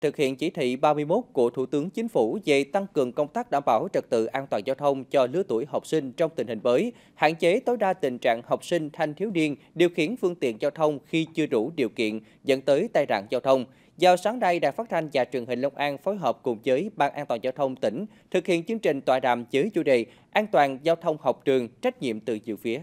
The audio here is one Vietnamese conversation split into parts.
thực hiện chỉ thị 31 của Thủ tướng Chính phủ về tăng cường công tác đảm bảo trật tự an toàn giao thông cho lứa tuổi học sinh trong tình hình mới, hạn chế tối đa tình trạng học sinh thanh thiếu niên điều khiển phương tiện giao thông khi chưa đủ điều kiện dẫn tới tai nạn giao thông. Vào sáng nay, Đài Phát thanh và Truyền hình Long An phối hợp cùng với Ban An toàn giao thông tỉnh thực hiện chương trình tọa đàm với chủ đề An toàn giao thông học trường, trách nhiệm từ nhiều phía.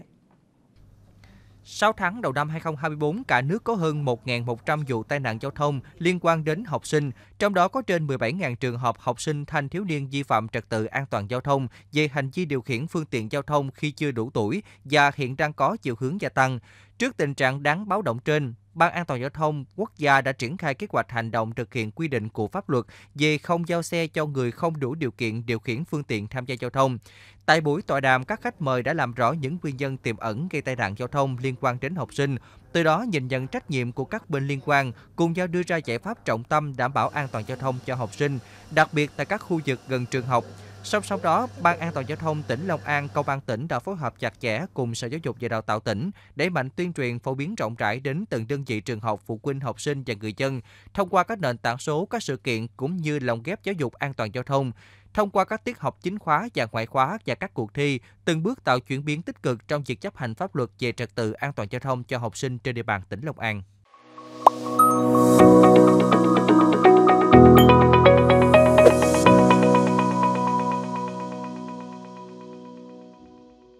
6 tháng đầu năm 2024, cả nước có hơn 1.100 vụ tai nạn giao thông liên quan đến học sinh, trong đó có trên 17.000 trường hợp học sinh thanh thiếu niên vi phạm trật tự an toàn giao thông về hành vi điều khiển phương tiện giao thông khi chưa đủ tuổi và hiện đang có chiều hướng gia tăng. Trước tình trạng đáng báo động trên, Ban An toàn Giao thông Quốc gia đã triển khai kế hoạch hành động thực hiện quy định của pháp luật về không giao xe cho người không đủ điều kiện điều khiển phương tiện tham gia giao thông. Tại buổi tọa đàm, các khách mời đã làm rõ những nguyên nhân tiềm ẩn gây tai nạn giao thông liên quan đến học sinh, từ đó nhìn nhận trách nhiệm của các bên liên quan, cùng nhau đưa ra giải pháp trọng tâm đảm bảo an toàn giao thông cho học sinh, đặc biệt tại các khu vực gần trường học. Song song đó, Ban an toàn giao thông tỉnh Long An, Công an tỉnh đã phối hợp chặt chẽ cùng Sở Giáo dục và Đào tạo tỉnh để mạnh tuyên truyền phổ biến rộng rãi đến từng đơn vị trường học, phụ huynh, học sinh và người dân thông qua các nền tảng số, các sự kiện cũng như lồng ghép giáo dục an toàn giao thông thông qua các tiết học chính khóa và ngoại khóa và các cuộc thi, từng bước tạo chuyển biến tích cực trong việc chấp hành pháp luật về trật tự an toàn giao thông cho học sinh trên địa bàn tỉnh Long An.